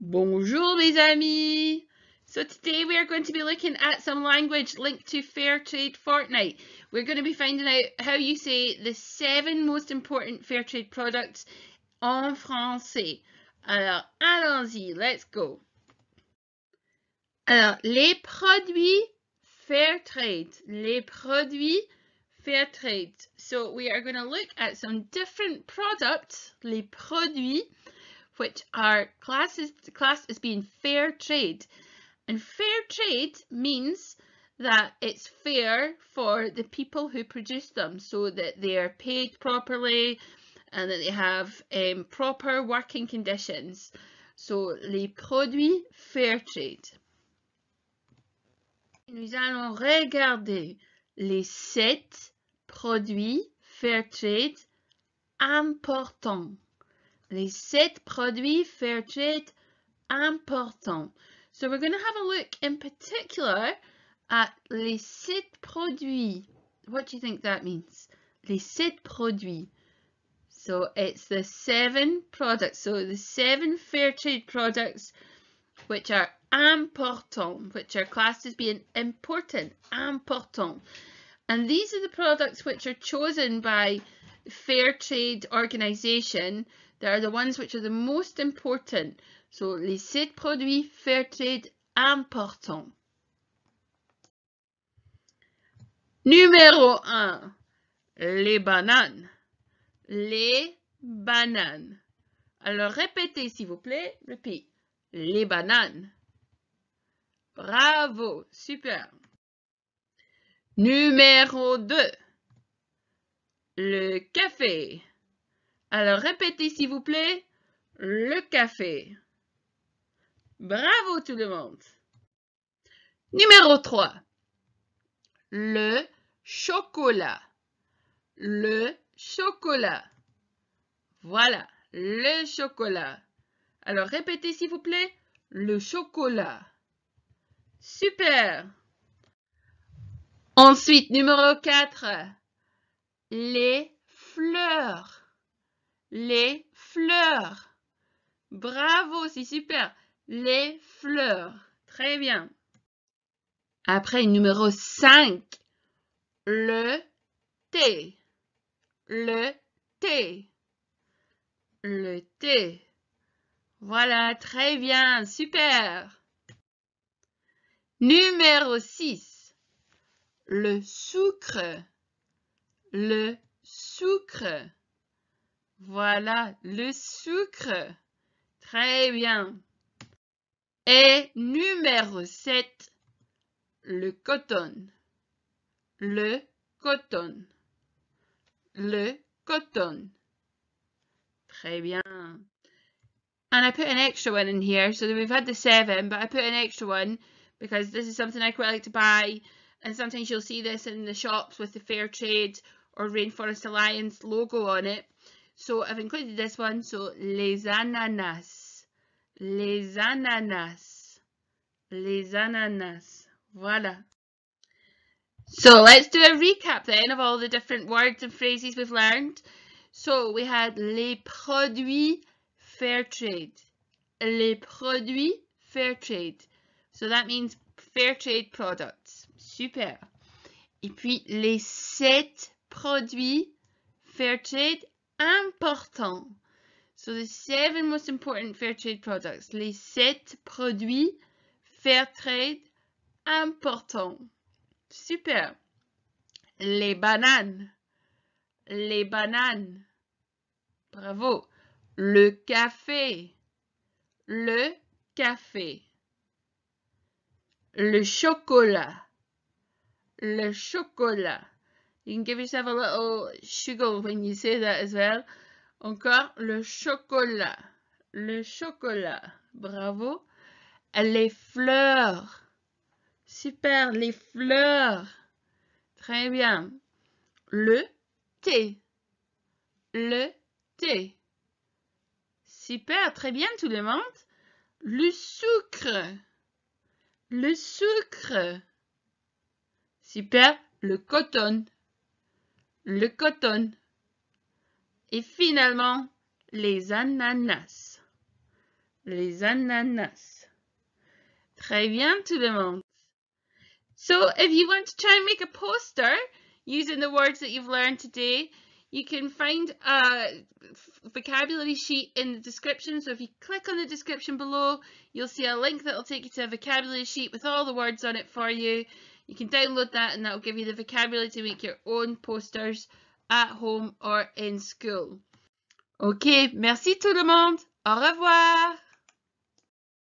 Bonjour mes amis! So today we are going to be looking at some language linked to Fair Trade Fortnight. We're going to be finding out how you say the seven most important fair trade products en français. Alors, allons-y, let's go. Alors, les produits fair trade. Les produits fair trade. So we are going to look at some different products, les produits, which are classes, classed as being fair trade. And fair trade means that it's fair for the people who produce them so that they are paid properly and that they have um, proper working conditions. So, les produits fair trade. Nous allons regarder les sept produits Fairtrade importants. Les sept produits Fairtrade importants. So we're going to have a look in particular at les sept produits. What do you think that means? Les sept produits. So it's the seven products. So the seven Fairtrade products which are important, which are classed as being important, important. And these are the products which are chosen by fair trade organisation. They are the ones which are the most important. So, les sept produits fair trade importants. Numéro 1. Les bananes. Les bananes. Alors, répétez, s'il vous plaît. Repeat. Les bananes. Bravo, super. Numéro 2. Le café. Alors répétez s'il vous plaît, le café. Bravo tout le monde. Numéro 3. Le chocolat. Le chocolat. Voilà, le chocolat. Alors répétez s'il vous plaît, le chocolat. Super. Ensuite, numéro 4, les fleurs. Les fleurs. Bravo, c'est super. Les fleurs. Très bien. Après, numéro 5, le thé. Le thé. Le thé. Voilà, très bien, super. Numéro six, Le sucre. Le sucre. Voilà, le sucre. Très bien. Et numéro 7. Le coton. Le coton. Le coton. Très bien. And I put an extra one in here, so that we've had the seven, but I put an extra one because this is something I quite like to buy and sometimes you'll see this in the shops with the Fair Trade or Rainforest Alliance logo on it. So I've included this one, so les ananas, les ananas, les ananas, voila. So let's do a recap then of all the different words and phrases we've learned. So we had les produits fair trade, les produits fair trade, So that means fair trade products. Super. Et puis les sept produits fair trade importants. So the seven most important fair trade products. Les sept produits fair trade importants. Super. Les bananes. Les bananes. Bravo. Le café. Le café. Le chocolat. Le chocolat. You can give yourself a little sugar when you say that as well. Encore le chocolat. Le chocolat. Bravo. Les fleurs. Super, les fleurs. Très bien. Le thé. Le thé. Super, très bien tout le monde. Le sucre le sucre. Super, le coton. Le coton. Et finalement, les ananas. Les ananas. Très bien, tout le monde. So, if you want to try and make a poster using the words that you've learned today, You can find a vocabulary sheet in the description. So if you click on the description below, you'll see a link that will take you to a vocabulary sheet with all the words on it for you. You can download that and that will give you the vocabulary to make your own posters at home or in school. OK, merci tout le monde. Au revoir.